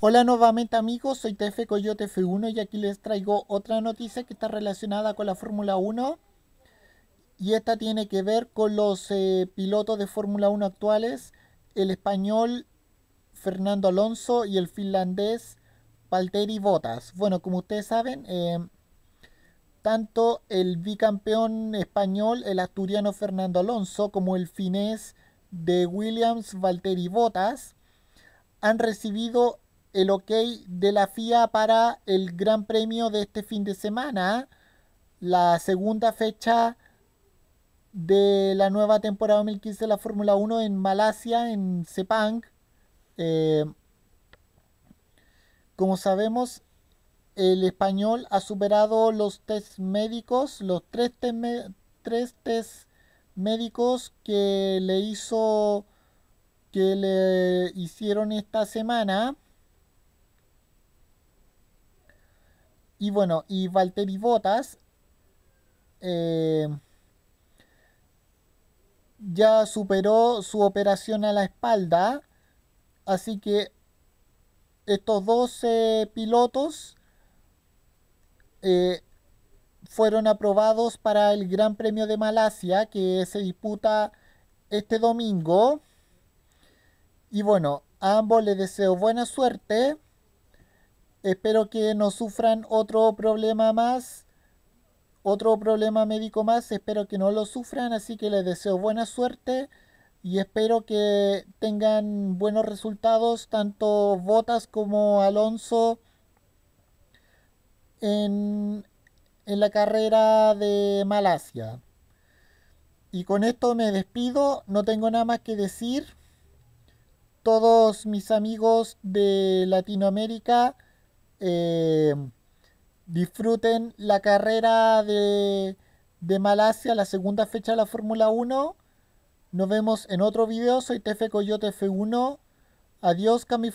Hola nuevamente amigos, soy TF Coyote F1 y aquí les traigo otra noticia que está relacionada con la Fórmula 1 y esta tiene que ver con los eh, pilotos de Fórmula 1 actuales, el español Fernando Alonso y el finlandés Valtteri Bottas. Bueno, como ustedes saben, em, tanto el bicampeón español, el asturiano Fernando Alonso, como el finés de Williams Valtteri Bottas han recibido el ok de la FIA para el Gran Premio de este fin de semana, la segunda fecha de la nueva temporada 2015 de la Fórmula 1 en Malasia, en Sepang. Eh, como sabemos, el español ha superado los test médicos, los tres, test médicos que le hizo, que le hicieron esta semana. Y bueno, y Valtteri Botas eh, ya superó su operación a la espalda. Así que estos 12 pilotos eh, fueron aprobados para el Gran Premio de Malasia que se disputa este domingo. Y bueno, a ambos les deseo buena suerte. Espero que no sufran otro problema más, otro problema médico más. Espero que no lo sufran, así que les deseo buena suerte y espero que tengan buenos resultados tanto Botas como Alonso en, la carrera de Malasia. Y con esto me despido, no tengo nada más que decir. Todos mis amigos de Latinoamérica, eh, disfruten la carrera de, de Malasia, la segunda fecha de la Fórmula 1. Nos vemos en otro video. Soy TF Coyote F1. Adiós, Cami